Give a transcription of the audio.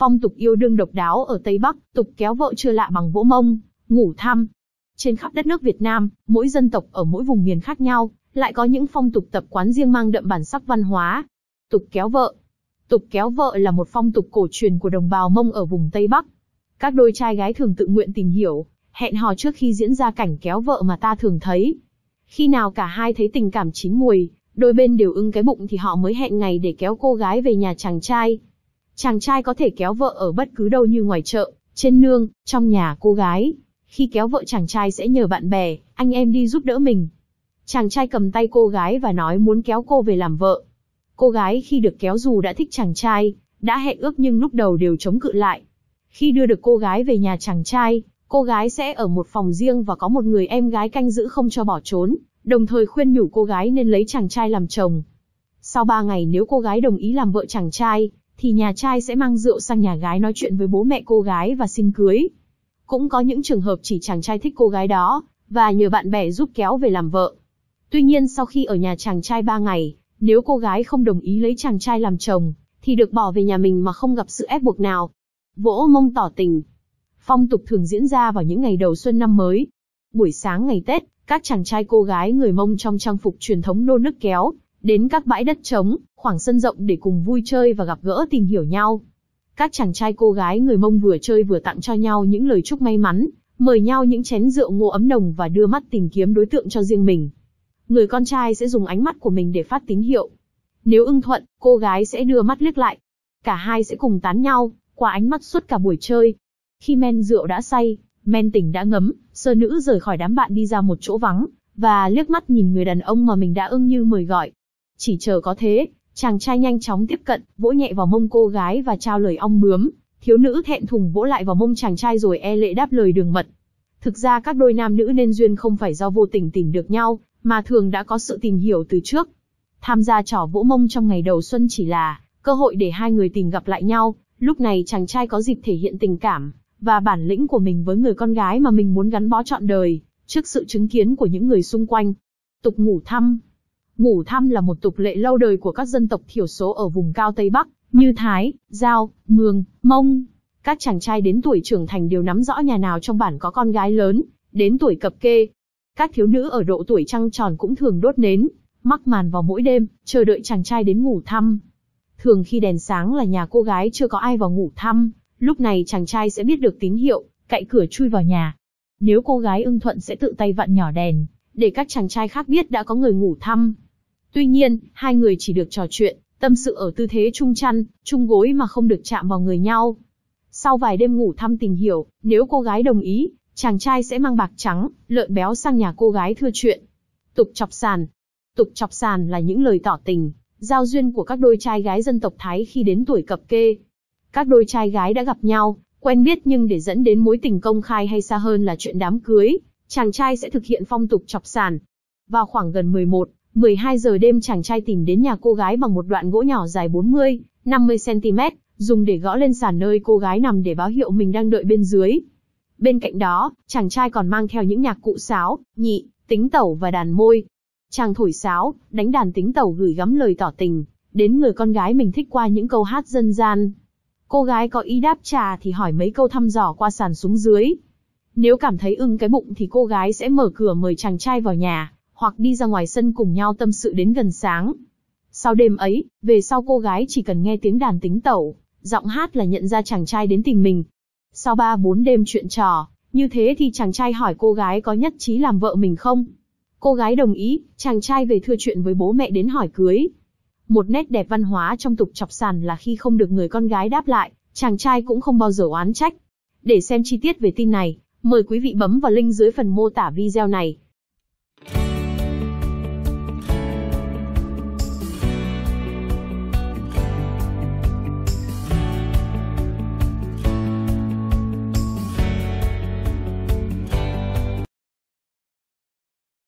Phong tục yêu đương độc đáo ở Tây Bắc, tục kéo vợ chưa lạ bằng vỗ mông, ngủ thăm. Trên khắp đất nước Việt Nam, mỗi dân tộc ở mỗi vùng miền khác nhau, lại có những phong tục tập quán riêng mang đậm bản sắc văn hóa. Tục kéo vợ Tục kéo vợ là một phong tục cổ truyền của đồng bào Mông ở vùng Tây Bắc. Các đôi trai gái thường tự nguyện tìm hiểu, hẹn hò trước khi diễn ra cảnh kéo vợ mà ta thường thấy. Khi nào cả hai thấy tình cảm chín mùi, đôi bên đều ưng cái bụng thì họ mới hẹn ngày để kéo cô gái về nhà chàng trai. Chàng trai có thể kéo vợ ở bất cứ đâu như ngoài chợ, trên nương, trong nhà cô gái. Khi kéo vợ chàng trai sẽ nhờ bạn bè, anh em đi giúp đỡ mình. Chàng trai cầm tay cô gái và nói muốn kéo cô về làm vợ. Cô gái khi được kéo dù đã thích chàng trai, đã hẹn ước nhưng lúc đầu đều chống cự lại. Khi đưa được cô gái về nhà chàng trai, cô gái sẽ ở một phòng riêng và có một người em gái canh giữ không cho bỏ trốn, đồng thời khuyên nhủ cô gái nên lấy chàng trai làm chồng. Sau ba ngày nếu cô gái đồng ý làm vợ chàng trai, thì nhà trai sẽ mang rượu sang nhà gái nói chuyện với bố mẹ cô gái và xin cưới. Cũng có những trường hợp chỉ chàng trai thích cô gái đó, và nhờ bạn bè giúp kéo về làm vợ. Tuy nhiên sau khi ở nhà chàng trai 3 ngày, nếu cô gái không đồng ý lấy chàng trai làm chồng, thì được bỏ về nhà mình mà không gặp sự ép buộc nào. Vỗ mông tỏ tình. Phong tục thường diễn ra vào những ngày đầu xuân năm mới. Buổi sáng ngày Tết, các chàng trai cô gái người mông trong trang phục truyền thống nô nức kéo, Đến các bãi đất trống, khoảng sân rộng để cùng vui chơi và gặp gỡ tìm hiểu nhau. Các chàng trai cô gái người Mông vừa chơi vừa tặng cho nhau những lời chúc may mắn, mời nhau những chén rượu ngô ấm nồng và đưa mắt tìm kiếm đối tượng cho riêng mình. Người con trai sẽ dùng ánh mắt của mình để phát tín hiệu. Nếu ưng thuận, cô gái sẽ đưa mắt liếc lại. Cả hai sẽ cùng tán nhau, qua ánh mắt suốt cả buổi chơi. Khi men rượu đã say, men tỉnh đã ngấm, sơ nữ rời khỏi đám bạn đi ra một chỗ vắng, và liếc mắt nhìn người đàn ông mà mình đã ưng như mời gọi chỉ chờ có thế, chàng trai nhanh chóng tiếp cận, vỗ nhẹ vào mông cô gái và trao lời ong bướm, thiếu nữ thẹn thùng vỗ lại vào mông chàng trai rồi e lệ đáp lời đường mật. Thực ra các đôi nam nữ nên duyên không phải do vô tình tìm được nhau, mà thường đã có sự tìm hiểu từ trước. Tham gia trò vỗ mông trong ngày đầu xuân chỉ là cơ hội để hai người tìm gặp lại nhau, lúc này chàng trai có dịp thể hiện tình cảm và bản lĩnh của mình với người con gái mà mình muốn gắn bó trọn đời, trước sự chứng kiến của những người xung quanh. Tục ngủ thăm, Ngủ thăm là một tục lệ lâu đời của các dân tộc thiểu số ở vùng cao Tây Bắc, như Thái, Giao, Mường, Mông. Các chàng trai đến tuổi trưởng thành đều nắm rõ nhà nào trong bản có con gái lớn, đến tuổi cập kê. Các thiếu nữ ở độ tuổi trăng tròn cũng thường đốt nến, mắc màn vào mỗi đêm, chờ đợi chàng trai đến ngủ thăm. Thường khi đèn sáng là nhà cô gái chưa có ai vào ngủ thăm, lúc này chàng trai sẽ biết được tín hiệu, cậy cửa chui vào nhà. Nếu cô gái ưng thuận sẽ tự tay vặn nhỏ đèn, để các chàng trai khác biết đã có người ngủ thăm. Tuy nhiên, hai người chỉ được trò chuyện, tâm sự ở tư thế chung chăn, chung gối mà không được chạm vào người nhau. Sau vài đêm ngủ thăm tìm hiểu, nếu cô gái đồng ý, chàng trai sẽ mang bạc trắng, lợn béo sang nhà cô gái thưa chuyện. Tục chọc sàn. Tục chọc sàn là những lời tỏ tình, giao duyên của các đôi trai gái dân tộc Thái khi đến tuổi cập kê. Các đôi trai gái đã gặp nhau, quen biết nhưng để dẫn đến mối tình công khai hay xa hơn là chuyện đám cưới, chàng trai sẽ thực hiện phong tục chọc sàn. Vào khoảng gần 11, 12 giờ đêm chàng trai tìm đến nhà cô gái bằng một đoạn gỗ nhỏ dài 40, 50 cm, dùng để gõ lên sàn nơi cô gái nằm để báo hiệu mình đang đợi bên dưới. Bên cạnh đó, chàng trai còn mang theo những nhạc cụ sáo, nhị, tính tẩu và đàn môi. Chàng thổi sáo, đánh đàn tính tẩu gửi gắm lời tỏ tình, đến người con gái mình thích qua những câu hát dân gian. Cô gái có ý đáp trà thì hỏi mấy câu thăm dò qua sàn xuống dưới. Nếu cảm thấy ưng cái bụng thì cô gái sẽ mở cửa mời chàng trai vào nhà, hoặc đi ra ngoài sân cùng nhau tâm sự đến gần sáng. Sau đêm ấy, về sau cô gái chỉ cần nghe tiếng đàn tính tẩu, giọng hát là nhận ra chàng trai đến tìm mình. Sau ba bốn đêm chuyện trò, như thế thì chàng trai hỏi cô gái có nhất trí làm vợ mình không? Cô gái đồng ý, chàng trai về thưa chuyện với bố mẹ đến hỏi cưới. Một nét đẹp văn hóa trong tục chọc sàn là khi không được người con gái đáp lại, chàng trai cũng không bao giờ oán trách. Để xem chi tiết về tin này, mời quý vị bấm vào link dưới phần mô tả video này.